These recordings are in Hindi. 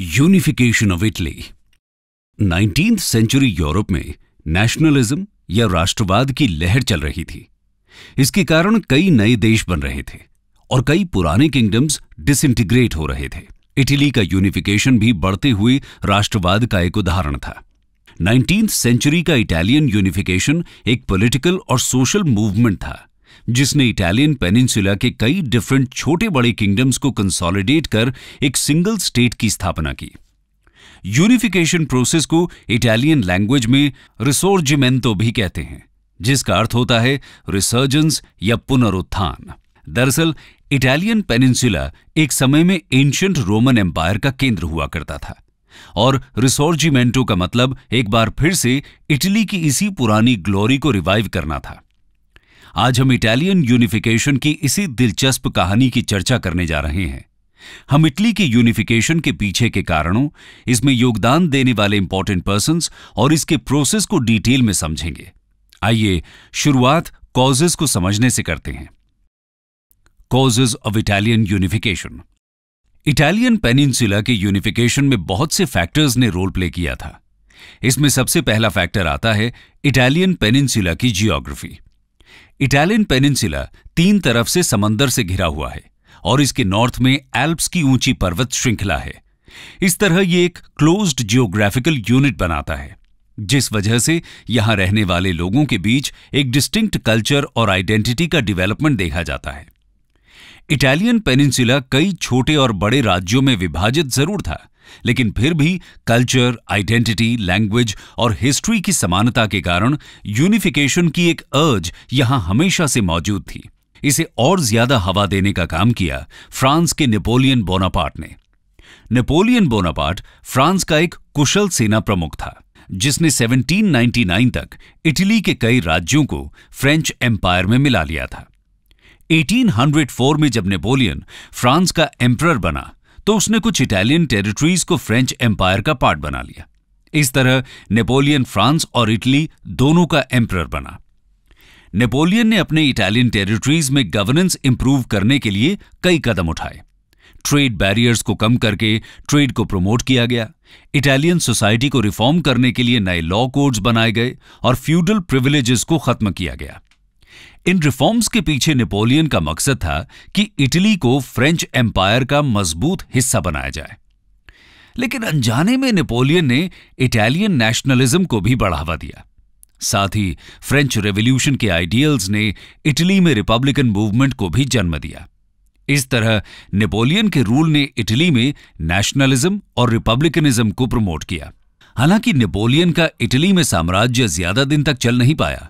unification of Italy nineteen century Europe में नेशनलिज्म या राष्ट्रवाद की लहर चल रही थी इसके कारण कई नए देश बन रहे थे और कई पुराने किंगडम्स डिसइंटीग्रेट हो रहे थे इटली का यूनिफिकेशन भी बढ़ते हुए राष्ट्रवाद का एक उदाहरण था नाइनटीन सेंचुरी का इटालियन यूनिफिकेशन एक पॉलिटिकल और सोशल मूवमेंट था जिसने इटालियन पेनिनसुला के कई डिफरेंट छोटे बड़े किंगडम्स को कंसोलिडेट कर एक सिंगल स्टेट की स्थापना की यूनिफिकेशन प्रोसेस को इटालियन लैंग्वेज में रिसोर्जिमेंटो भी कहते हैं जिसका अर्थ होता है रिसर्जेंस या पुनरुत्थान दरअसल इटालियन पेनिनसुला एक समय में एंशंट रोमन एम्पायर का केंद्र हुआ करता था और रिसोर्जिमेंटो का मतलब एक बार फिर से इटली की इसी पुरानी ग्लोरी को रिवाइव करना था आज हम इटालियन यूनिफिकेशन की इसी दिलचस्प कहानी की चर्चा करने जा रहे हैं हम इटली की यूनिफिकेशन के पीछे के कारणों इसमें योगदान देने वाले इंपॉर्टेंट पर्सन और इसके प्रोसेस को डिटेल में समझेंगे आइए शुरुआत कॉजेज को समझने से करते हैं causes of Italian unification Italian peninsula के यूनिफिकेशन में बहुत से फैक्टर्स ने रोल प्ले किया था इसमें सबसे पहला फैक्टर आता है इटालियन पेनिनसुला की जियोग्राफी इटालियन पेनिनसुला तीन तरफ से समंदर से घिरा हुआ है और इसके नॉर्थ में एल्प्स की ऊंची पर्वत श्रृंखला है इस तरह ये एक क्लोज्ड जियोग्राफिकल यूनिट बनाता है जिस वजह से यहां रहने वाले लोगों के बीच एक डिस्टिंक्ट कल्चर और आइडेंटिटी का डेवलपमेंट देखा जाता है इटालियन पेनिनसुला कई छोटे और बड़े राज्यों में विभाजित जरूर था लेकिन फिर भी कल्चर आइडेंटिटी लैंग्वेज और हिस्ट्री की समानता के कारण यूनिफिकेशन की एक अर्ज यहां हमेशा से मौजूद थी इसे और ज्यादा हवा देने का काम किया फ्रांस के नेपोलियन बोनापार्ट ने नेपोलियन बोनापार्ट फ्रांस का एक कुशल सेना प्रमुख था जिसने 1799 तक इटली के कई राज्यों को फ्रेंच एम्पायर में मिला लिया था 1804 में जब नेपोलियन फ्रांस का एम्प्रर बना तो उसने कुछ इटालियन टेरिटरीज को फ्रेंच एम्पायर का पार्ट बना लिया इस तरह नेपोलियन फ्रांस और इटली दोनों का एम्प्रर बना नेपोलियन ने अपने इटालियन टेरिटरीज में गवर्नेंस इंप्रूव करने के लिए कई कदम उठाए ट्रेड बैरियर्स को कम करके ट्रेड को प्रमोट किया गया इटालियन सोसाइटी को रिफॉर्म करने के लिए नए लॉ कोड्स बनाए गए और फ्यूडल प्रिविलेजेस को खत्म किया गया इन रिफॉर्म्स के पीछे नेपोलियन का मकसद था कि इटली को फ्रेंच एम्पायर का मजबूत हिस्सा बनाया जाए लेकिन अनजाने में नेपोलियन ने इटालियन नेशनलिज्म को भी बढ़ावा दिया साथ ही फ्रेंच रेवोल्यूशन के आइडियल्स ने इटली में रिपब्लिकन मूवमेंट को भी जन्म दिया इस तरह नेपोलियन के रूल ने इटली में नेशनलिज्म और रिपब्लिकनिज्म को प्रमोट किया हालांकि नेपोलियन का इटली में साम्राज्य ज्यादा दिन तक चल नहीं पाया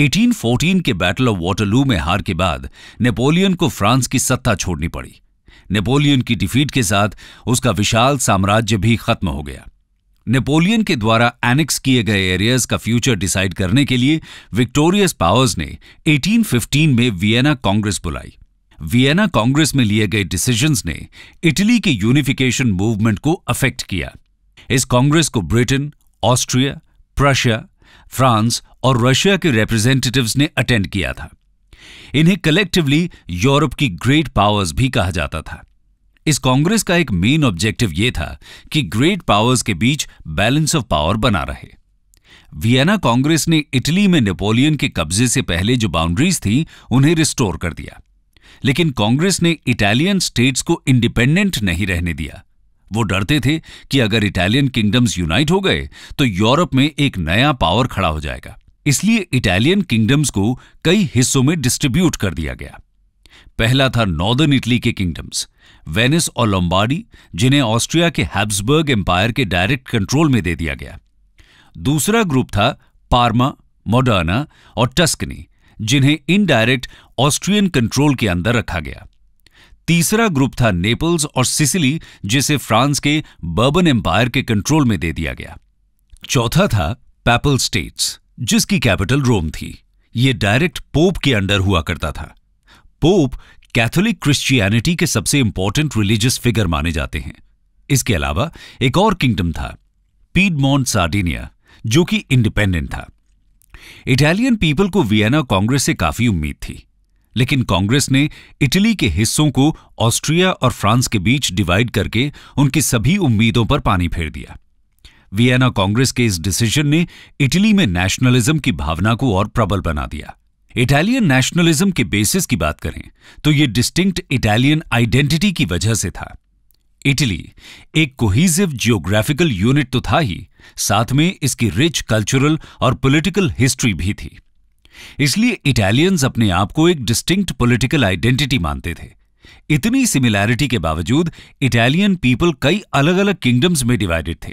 1814 के बैटल ऑफ वाटरलू में हार के बाद नेपोलियन को फ्रांस की सत्ता छोड़नी पड़ी नेपोलियन की डिफीट के साथ उसका विशाल साम्राज्य भी खत्म हो गया नेपोलियन के द्वारा एनेक्स किए गए एरियाज का फ्यूचर डिसाइड करने के लिए विक्टोरियस पावर्स ने 1815 में वियना कांग्रेस बुलाई वियना कांग्रेस में लिए गए डिसीजंस ने इटली के यूनिफिकेशन मूवमेंट को अफेक्ट किया इस कांग्रेस को ब्रिटेन ऑस्ट्रिया प्रशिया फ्रांस और रशिया के रिप्रेजेंटेटिव्स ने अटेंड किया था इन्हें कलेक्टिवली यूरोप की ग्रेट पावर्स भी कहा जाता था इस कांग्रेस का एक मेन ऑब्जेक्टिव यह था कि ग्रेट पावर्स के बीच बैलेंस ऑफ पावर बना रहे वियना कांग्रेस ने इटली में नेपोलियन के कब्जे से पहले जो बाउंड्रीज थी उन्हें रिस्टोर कर दिया लेकिन कांग्रेस ने इटालियन स्टेट्स को इंडिपेंडेंट नहीं रहने दिया वो डरते थे कि अगर इटालियन किंगडम्स यूनाइट हो गए तो यूरोप में एक नया पावर खड़ा हो जाएगा इसलिए इटालियन किंगडम्स को कई हिस्सों में डिस्ट्रीब्यूट कर दिया गया पहला था नॉर्दर्न इटली के किंगडम्स वेनिस और लंबार्डी जिन्हें ऑस्ट्रिया के हैब्सबर्ग एम्पायर के डायरेक्ट कंट्रोल में दे दिया गया दूसरा ग्रुप था पार्मा मोडर्ना और टस्कनी जिन्हें इनडायरेक्ट ऑस्ट्रियन कंट्रोल के अंदर रखा गया तीसरा ग्रुप था नेपल्स और सिसिली जिसे फ्रांस के बर्बन एम्पायर के कंट्रोल में दे दिया गया चौथा था पैपल स्टेट्स जिसकी कैपिटल रोम थी ये डायरेक्ट पोप के अंडर हुआ करता था पोप कैथोलिक क्रिश्चियनिटी के सबसे इंपॉर्टेंट रिलीजियस फिगर माने जाते हैं इसके अलावा एक और किंगडम था पीडमोंट सार्डिनिया जो कि इंडिपेंडेंट था इटालियन पीपल को वियना कांग्रेस से काफी उम्मीद थी लेकिन कांग्रेस ने इटली के हिस्सों को ऑस्ट्रिया और फ्रांस के बीच डिवाइड करके उनकी सभी उम्मीदों पर पानी फेर दिया वियना कांग्रेस के इस डिसीजन ने इटली में नेशनलिज्म की भावना को और प्रबल बना दिया इटालियन नेशनलिज्म के बेसिस की बात करें तो यह डिस्टिंक्ट इटालियन आइडेंटिटी की वजह से था इटली एक कोहिजिव जियोग्राफिकल यूनिट तो था ही साथ में इसकी रिच कल्चरल और पॉलिटिकल हिस्ट्री भी थी इसलिए इटालियंस अपने आप को एक डिस्टिंक्ट पॉलिटिकल आइडेंटिटी मानते थे इतनी सिमिलैरिटी के बावजूद इटालियन पीपल कई अलग अलग किंगडम्स में डिवाइडेड थे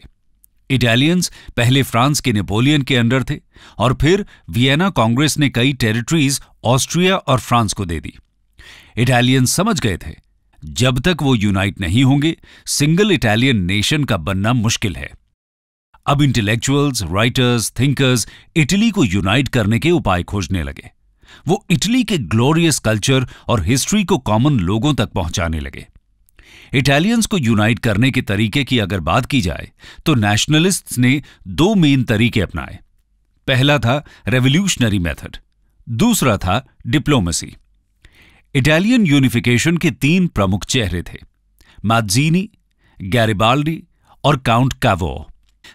इटालियंस पहले फ्रांस के नेपोलियन के अंडर थे और फिर वियना कांग्रेस ने कई टेरिटरीज ऑस्ट्रिया और फ्रांस को दे दी इटालियंस समझ गए थे जब तक वो यूनाइट नहीं होंगे सिंगल इटालियन नेशन का बनना मुश्किल है अब इंटेलेक्चुअल्स राइटर्स थिंकर्स इटली को यूनाइट करने के उपाय खोजने लगे वो इटली के ग्लोरियस कल्चर और हिस्ट्री को कॉमन लोगों तक पहुंचाने लगे इटालियंस को यूनाइट करने के तरीके की अगर बात की जाए तो नेशनलिस्ट्स ने दो मेन तरीके अपनाए पहला था रेवोल्यूशनरी मेथड दूसरा था डिप्लोमेसी इटालियन यूनिफिकेशन के तीन प्रमुख चेहरे थे माजीनी गैरिबाल्डी और काउंट कावो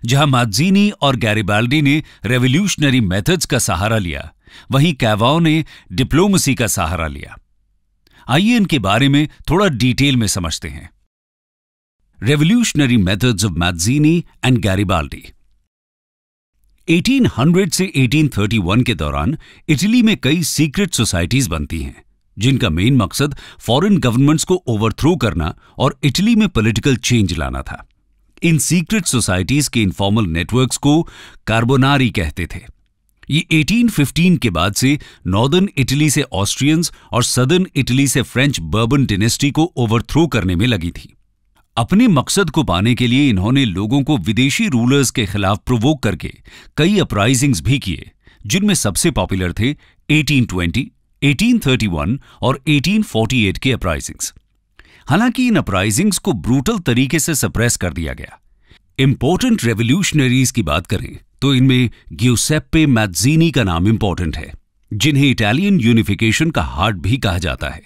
जहां माजीनी और गैरिबाल्डी ने रेवोल्यूशनरी मेथड्स का सहारा लिया वहीं कैवाओ ने डिप्लोमेसी का सहारा लिया आइए इनके बारे में थोड़ा डिटेल में समझते हैं revolutionary methods of Mazzini and Garibaldi 1800 से 1831 के दौरान इटली में कई सीक्रेट सोसाइटीज बनती हैं जिनका मेन मकसद फॉरेन गवर्नमेंट्स को ओवरथ्रो करना और इटली में पॉलिटिकल चेंज लाना था इन सीक्रेट सोसाइटीज के इनफॉर्मल नेटवर्क्स को कार्बोनारी कहते थे ये 1815 के बाद से नॉर्दर्न इटली से ऑस्ट्रियंस और सदर्न इटली से फ्रेंच बर्बन डिनेस्टी को ओवरथ्रो करने में लगी थी अपने मकसद को पाने के लिए इन्होंने लोगों को विदेशी रूलर्स के खिलाफ प्रोवोक करके कई अपराइजिंग्स भी किए जिनमें सबसे पॉपुलर थे 1820, 1831 और 1848 के अपराइजिंग्स हालांकि इन अपराइजिंग्स को ब्रूटल तरीके से सप्रेस कर दिया गया इंपॉर्टेंट रेवोल्यूशनरीज की बात करें तो इनमें ग्यूसेप्पे मैजीनी का नाम इंपॉर्टेंट है जिन्हें इटालियन यूनिफिकेशन का हार्ट भी कहा जाता है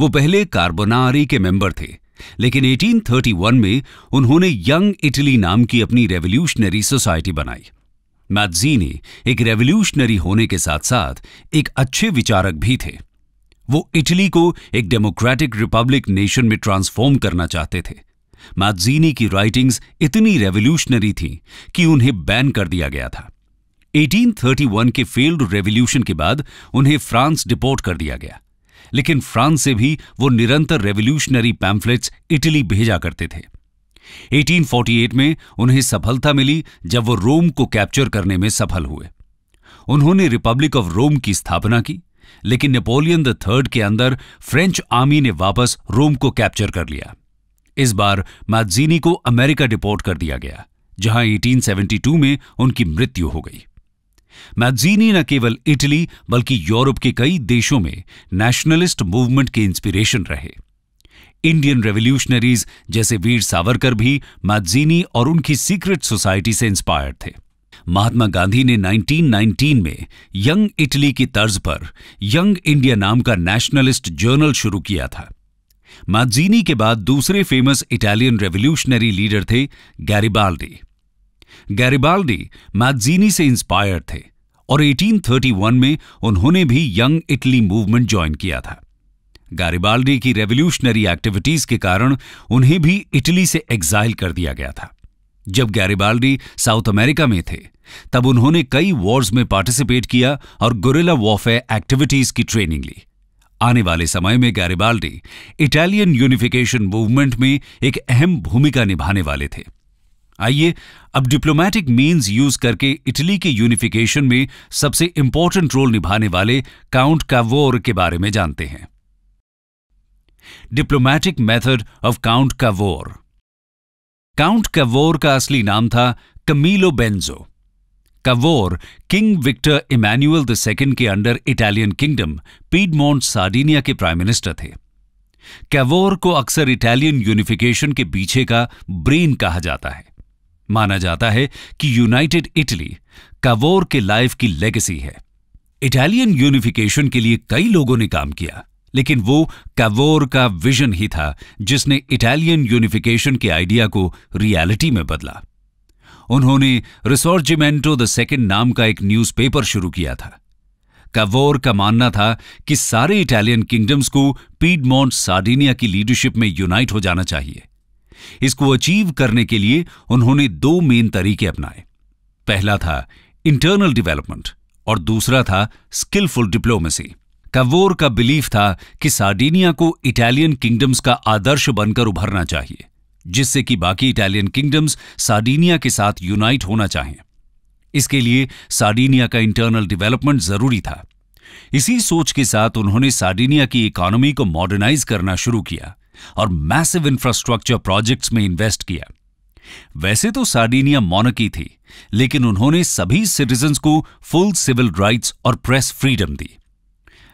वो पहले कार्बोनारी के मेंबर थे लेकिन 1831 में उन्होंने यंग इटली नाम की अपनी रेवोल्यूशनरी सोसाइटी बनाई मैगजीनी एक रेवोल्यूशनरी होने के साथ साथ एक अच्छे विचारक भी थे वो इटली को एक डेमोक्रेटिक रिपब्लिक नेशन में ट्रांसफॉर्म करना चाहते थे मैगजीनी की राइटिंग्स इतनी रेवोल्यूशनरी थीं कि उन्हें बैन कर दिया गया था 1831 के फेल्ड रेवोल्यूशन के बाद उन्हें फ्रांस डिपोर्ट कर दिया गया लेकिन फ्रांस से भी वो निरंतर रेवोल्यूशनरी पैम्फलेट्स इटली भेजा करते थे 1848 में उन्हें सफलता मिली जब वो रोम को कैप्चर करने में सफल हुए उन्होंने रिपब्लिक ऑफ रोम की स्थापना की लेकिन नेपोलियन द थर्ड के अंदर फ्रेंच आर्मी ने वापस रोम को कैप्चर कर लिया इस बार मैजीनी को अमेरिका डिपोर्ट कर दिया गया जहां 1872 में उनकी मृत्यु हो गई मैजीनी न केवल इटली बल्कि यूरोप के कई देशों में नेशनलिस्ट मूवमेंट के इंस्पिरेशन रहे इंडियन रेवोल्यूशनरीज जैसे वीर सावरकर भी मैजीनी और उनकी सीक्रेट सोसाइटी से इंस्पायर थे महात्मा गांधी ने 1919 में यंग इटली की तर्ज पर यंग इंडिया नाम का नेशनलिस्ट जर्नल शुरू किया था माजीनी के बाद दूसरे फेमस इटालियन रेवोल्यूशनरी लीडर थे गैरिबाल्डी गैरिबाल्डी माजीनी से इंस्पायर्ड थे और 1831 में उन्होंने भी यंग इटली मूवमेंट ज्वाइन किया था गारिबाल्डी की रेवोल्यूशनरी एक्टिविटीज के कारण उन्हें भी इटली से एग्जाइल कर दिया गया था जब गैरिबाल्डी साउथ अमेरिका में थे तब उन्होंने कई वॉर्स में पार्टिसिपेट किया और गोरेला वॉरफेयर एक्टिविटीज की ट्रेनिंग ली आने वाले समय में गैरिबाल्डी इटालियन यूनिफिकेशन मूवमेंट में एक अहम भूमिका निभाने वाले थे आइए अब डिप्लोमैटिक मीन्स यूज करके इटली के यूनिफिकेशन में सबसे इंपॉर्टेंट रोल निभाने वाले काउंट कावोर के बारे में जानते हैं diplomatic method of Count Cavour Count Cavour का असली नाम था Camillo Benso Cavour King Victor Emmanuel second के under Italian kingdom Piedmont Sardinia के प्राइम मिनिस्टर थे कैवोर को अक्सर इटालियन यूनिफिकेशन के पीछे का ब्रेन कहा जाता है माना जाता है कि यूनाइटेड इटली कवोर के लाइफ की लेगेसी है इटालियन यूनिफिकेशन के लिए कई लोगों ने काम किया लेकिन वो कैवोर का विजन ही था जिसने इटालियन यूनिफिकेशन के आइडिया को रियलिटी में बदला उन्होंने रिसोर्जिमेंटो द सेकेंड नाम का एक न्यूज़पेपर शुरू किया था कावोर का मानना था कि सारे इटालियन किंगडम्स को पीडमोंट सार्डिनिया की लीडरशिप में यूनाइट हो जाना चाहिए इसको अचीव करने के लिए उन्होंने दो मेन तरीके अपनाए पहला था इंटरनल डेवलपमेंट और दूसरा था स्किलफुल डिप्लोमेसी कवोर का बिलीफ था कि सार्डिनिया को इटालियन किंगडम्स का आदर्श बनकर उभरना चाहिए जिससे कि बाकी इटालियन किंगडम्स सार्डिनिया के साथ यूनाइट होना चाहें इसके लिए सार्डिनिया का इंटरनल डेवलपमेंट जरूरी था इसी सोच के साथ उन्होंने सार्डिनिया की इकोनॉमी को मॉडर्नाइज करना शुरू किया और मैसिव इंफ्रास्ट्रक्चर प्रोजेक्ट्स में इन्वेस्ट किया वैसे तो सार्डिनिया मोनकी थी लेकिन उन्होंने सभी सिटीजन्स को फुल सिविल राइट्स और प्रेस फ्रीडम दी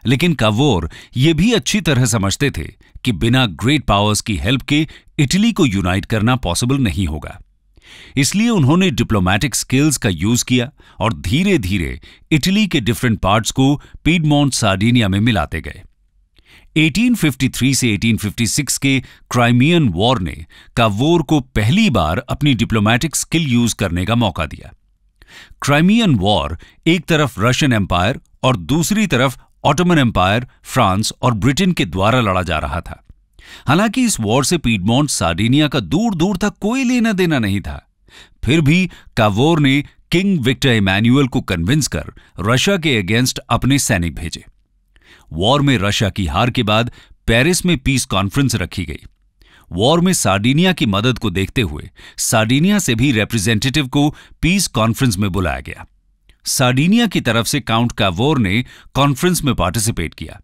लेकिन कावोर ये भी अच्छी तरह समझते थे कि बिना ग्रेट पावर्स की हेल्प के इटली को यूनाइट करना पॉसिबल नहीं होगा इसलिए उन्होंने डिप्लोमैटिक स्किल्स का यूज किया और धीरे धीरे इटली के डिफरेंट पार्ट्स को पीडमोंट सार्डिनिया में मिलाते गए 1853 से 1856 के क्राइमियन वॉर ने कावोर को पहली बार अपनी डिप्लोमैटिक स्किल यूज करने का मौका दिया क्राइमियन वॉर एक तरफ रशियन एम्पायर और दूसरी तरफ ऑटोमन एम्पायर फ्रांस और ब्रिटेन के द्वारा लड़ा जा रहा था हालांकि इस वॉर से पीडमोंट सार्डिनिया का दूर दूर तक कोई लेना देना नहीं था फिर भी कावोर ने किंग विक्टर इमैनुअल को कन्विंस कर रशिया के अगेंस्ट अपने सैनिक भेजे वॉर में रशिया की हार के बाद पेरिस में पीस कॉन्फ्रेंस रखी गई वॉर में सार्डिनिया की मदद को देखते हुए सार्डिनिया से भी रिप्रेजेंटेटिव को पीस कॉन्फ्रेंस में बुलाया गया सार्डिनिया की तरफ से काउंट कावोर ने कॉन्फ्रेंस में पार्टिसिपेट किया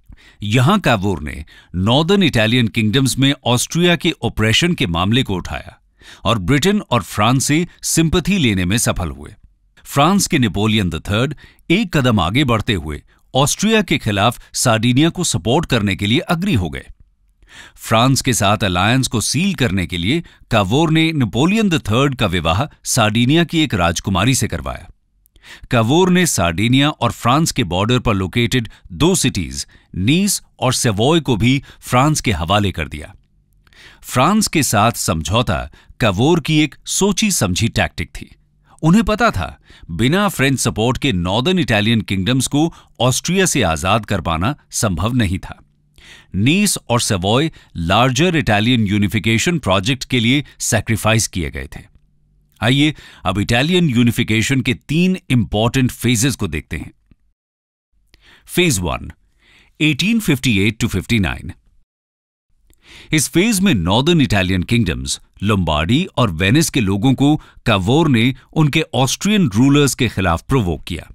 यहां कावोर ने नॉर्दर्न इटालियन किंगडम्स में ऑस्ट्रिया के ऑपरेशन के मामले को उठाया और ब्रिटेन और फ्रांस से सिंपथी लेने में सफल हुए फ्रांस के नेपोलियन द थर्ड एक कदम आगे बढ़ते हुए ऑस्ट्रिया के खिलाफ सार्डिनिया को सपोर्ट करने के लिए अग्री हो गए फ्रांस के साथ अलायंस को सील करने के लिए कावोर ने नेपोलियन द थर्ड का विवाह सार्डिनिया की एक राजकुमारी से करवाया कवोर ने सार्डिनिया और फ्रांस के बॉर्डर पर लोकेटेड दो सिटीज नीस और सेवॉय को भी फ्रांस के हवाले कर दिया फ्रांस के साथ समझौता कवोर की एक सोची समझी टैक्टिक थी उन्हें पता था बिना फ्रेंच सपोर्ट के नॉर्दर्न इटालियन किंगडम्स को ऑस्ट्रिया से आजाद कर पाना संभव नहीं था नीस और Savoy larger Italian unification project के लिए सैक्रिफाइस किए गए थे आइए अब इटालियन यूनिफिकेशन के तीन इंपॉर्टेंट फेजेस को देखते हैं फेज वन 1858 टू 59 इस फेज में नॉर्दर्न इटालियन किंगडम्स लंबार्डी और वेनिस के लोगों को कावोर ने उनके ऑस्ट्रियन रूलर्स के खिलाफ प्रोवोक किया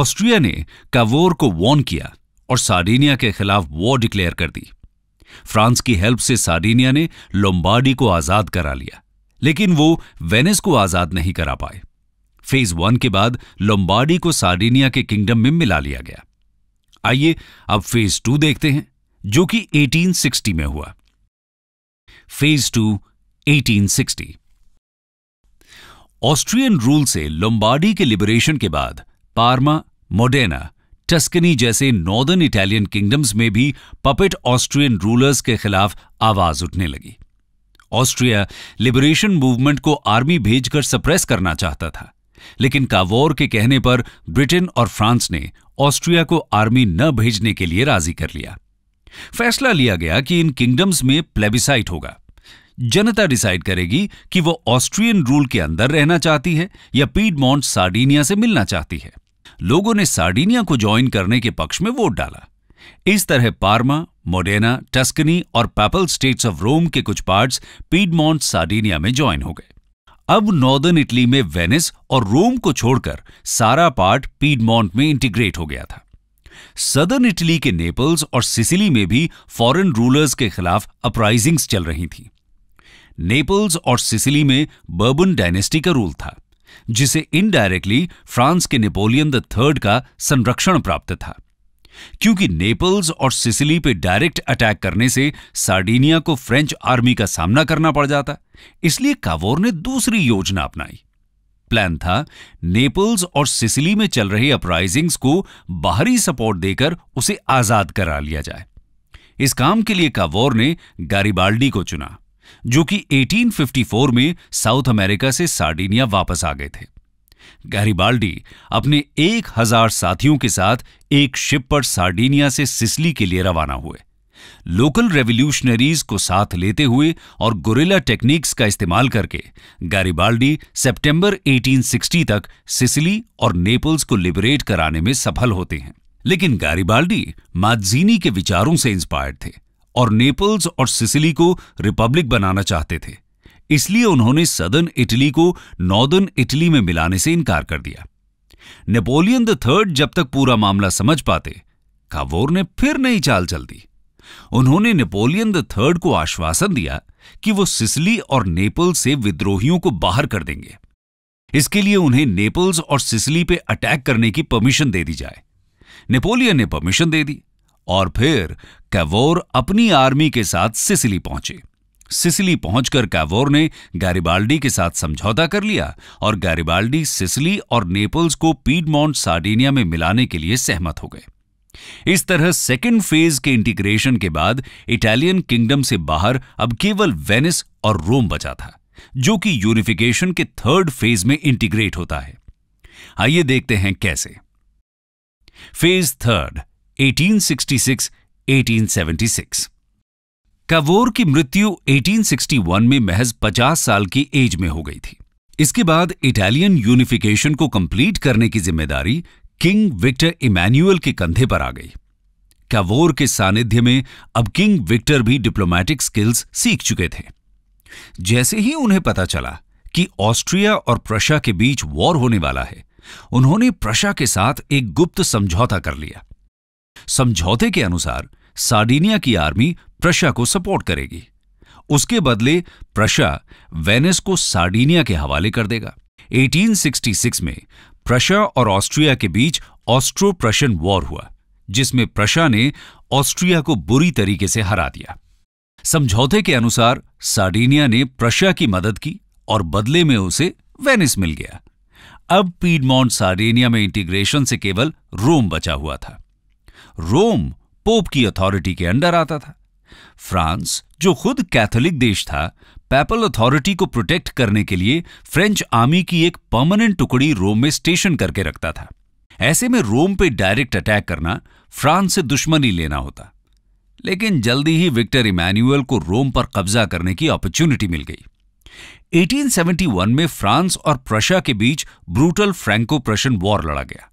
ऑस्ट्रिया ने कावोर को वॉर्न किया और सार्डिनिया के खिलाफ वॉर डिक्लेयर कर दी फ्रांस की हेल्प से सार्डिनिया ने लोम्बार्डी को आजाद करा लिया लेकिन वो वेनिस को आजाद नहीं करा पाए फेज वन के बाद लोम्बार्डी को सार्डिनिया के किंगडम में मिला लिया गया आइए अब फेज टू देखते हैं जो कि 1860 में हुआ फेज टू 1860 ऑस्ट्रियन रूल से लोम्बार्डी के लिबरेशन के बाद पार्मा मोडेना टस्कनी जैसे नॉर्दर्न इटालियन किंगडम्स में भी पपेट ऑस्ट्रियन रूलर्स के खिलाफ आवाज उठने लगी ऑस्ट्रिया लिबरेशन मूवमेंट को आर्मी भेजकर सप्रेस करना चाहता था लेकिन कावोर के कहने पर ब्रिटेन और फ्रांस ने ऑस्ट्रिया को आर्मी न भेजने के लिए राजी कर लिया फैसला लिया गया कि इन किंगडम्स में प्लेबिसाइट होगा जनता डिसाइड करेगी कि वो ऑस्ट्रियन रूल के अंदर रहना चाहती है या पीड मॉन्ट सार्डिनिया से मिलना चाहती है लोगों ने सार्डिनिया को ज्वाइन करने के पक्ष में वोट डाला इस तरह पार्मा मोडेना टस्कनी और पैपल स्टेट्स ऑफ रोम के कुछ पार्ट्स पीडमॉन्ट सार्डिनिया में ज्वाइन हो गए अब नॉर्दर्न इटली में वेनिस और रोम को छोड़कर सारा पार्ट पीडमॉन्ट में इंटीग्रेट हो गया था सदर्न इटली के नेपल्स और सिसिली में भी फॉरेन रूलर्स के खिलाफ अपराइजिंग्स चल रही थी नेपल्स और सिसिली में बर्बन डायनेस्टी का रूल था जिसे इनडायरेक्टली फ्रांस के नेपोलियन द थर्ड का संरक्षण प्राप्त था क्योंकि नेपल्स और सिसिली पे डायरेक्ट अटैक करने से सार्डिनिया को फ्रेंच आर्मी का सामना करना पड़ जाता इसलिए कावोर ने दूसरी योजना अपनाई प्लान था नेपल्स और सिसिली में चल रहे अपराइजिंग्स को बाहरी सपोर्ट देकर उसे आजाद करा लिया जाए इस काम के लिए कावोर ने गारीबाल्डी को चुना जो कि 1854 में साउथ अमेरिका से सार्डिनिया वापस आ गए थे गैरीबाल्डी अपने एक हजार साथियों के साथ एक शिप पर सार्डिनिया से सिसली के लिए रवाना हुए लोकल रेवोल्यूशनरीज को साथ लेते हुए और गोरिल्ला टेक्निक्स का इस्तेमाल करके गैरीबाल्डी सितंबर 1860 तक सिसिली और नेपल्स को लिबरेट कराने में सफल होते हैं लेकिन गैरीबाल्डी माजीनी के विचारों से इंस्पायर्ड थे और नेपल्स और सिसिली को रिपब्लिक बनाना चाहते थे इसलिए उन्होंने सदर्न इटली को नॉर्दर्न इटली में मिलाने से इनकार कर दिया नेपोलियन द थर्ड जब तक पूरा मामला समझ पाते कावोर ने फिर नई चाल चल दी उन्होंने नेपोलियन द थर्ड को आश्वासन दिया कि वो सिसली और नेपल से विद्रोहियों को बाहर कर देंगे इसके लिए उन्हें नेपल्स और सिसली पे अटैक करने की परमिशन दे दी जाए नेपोलियन ने परमिशन दे दी और फिर कैवोर अपनी आर्मी के साथ सिसली पहुंचे सिसिली पहुंचकर कैवोर ने गैरिबाल्डी के साथ समझौता कर लिया और गैरिबाल्डी सिसिली और नेपल्स को पीडमॉन्ट सार्डिनिया में मिलाने के लिए सहमत हो गए इस तरह सेकेंड फेज के इंटीग्रेशन के बाद इटालियन किंगडम से बाहर अब केवल वेनिस और रोम बचा था जो कि यूनिफिकेशन के थर्ड फेज में इंटीग्रेट होता है आइए देखते हैं कैसे फेज थर्ड 1866-1876 कवोर की मृत्यु 1861 में महज 50 साल की एज में हो गई थी इसके बाद इटालियन यूनिफिकेशन को कंप्लीट करने की जिम्मेदारी किंग विक्टर इमैन्युअल के कंधे पर आ गई कैवोर के सानिध्य में अब किंग विक्टर भी डिप्लोमैटिक स्किल्स सीख चुके थे जैसे ही उन्हें पता चला कि ऑस्ट्रिया और प्रशा के बीच वॉर होने वाला है उन्होंने प्रशा के साथ एक गुप्त समझौता कर लिया समझौते के अनुसार सार्डिनिया की आर्मी प्रशा को सपोर्ट करेगी उसके बदले प्रशा वेनिस को सार्डिनिया के हवाले कर देगा 1866 में प्रशा और ऑस्ट्रिया के बीच ऑस्ट्रो प्रशन वॉर हुआ जिसमें प्रशा ने ऑस्ट्रिया को बुरी तरीके से हरा दिया समझौते के अनुसार सार्डिनिया ने प्रशा की मदद की और बदले में उसे वेनिस मिल गया अब पीडमॉन्ट सार्डिनिया में इंटीग्रेशन से केवल रोम बचा हुआ था रोम पोप की अथॉरिटी के अंडर आता था फ्रांस जो खुद कैथोलिक देश था पैपल अथॉरिटी को प्रोटेक्ट करने के लिए फ्रेंच आर्मी की एक परमानेंट टुकड़ी रोम में स्टेशन करके रखता था ऐसे में रोम पे डायरेक्ट अटैक करना फ्रांस से दुश्मनी लेना होता लेकिन जल्दी ही विक्टर इमैनुअल को रोम पर कब्जा करने की अपॉर्चुनिटी मिल गई 1871 में फ्रांस और प्रशा के बीच ब्रूटल फ्रैंको प्रशन वॉर लड़ा गया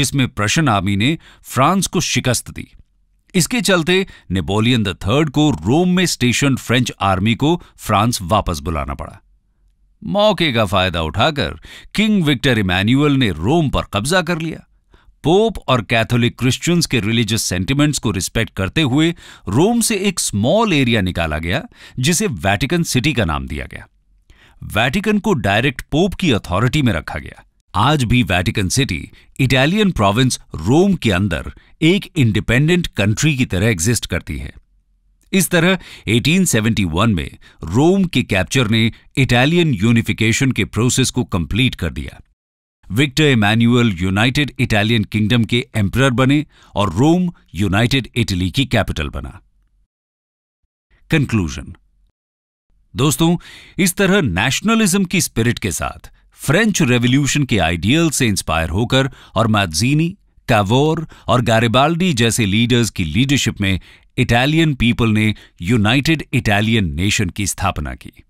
जिसमें प्रशन आर्मी ने फ्रांस को शिकस्त दी इसके चलते नेपोलियन द थर्ड को रोम में स्टेशन फ्रेंच आर्मी को फ्रांस वापस बुलाना पड़ा मौके का फायदा उठाकर किंग विक्टर इमैन्युअल ने रोम पर कब्जा कर लिया पोप और कैथोलिक क्रिश्चियंस के रिलीजियस सेंटिमेंट्स को रिस्पेक्ट करते हुए रोम से एक स्मॉल एरिया निकाला गया जिसे वैटिकन सिटी का नाम दिया गया वैटिकन को डायरेक्ट पोप की अथॉरिटी में रखा गया आज भी Vatican City Italian province Rome के अंदर एक इंडिपेंडेंट कंट्री की तरह एग्जिस्ट करती है इस तरह 1871 में रोम के कैप्चर ने इटालियन यूनिफिकेशन के प्रोसेस को कंप्लीट कर दिया Victor Emmanuel united Italian kingdom के एम्प्रर बने और रोम यूनाइटेड इटली की कैपिटल बना कंक्लूजन दोस्तों इस तरह नेशनलिज्म की स्पिरिट के साथ फ्रेंच रेवोल्यूशन के आइडियल से इंस्पायर होकर और मैगजीनी कावोर और गारिबाल्डी जैसे लीडर्स की लीडरशिप में इटालियन पीपल ने यूनाइटेड इटालियन नेशन की स्थापना की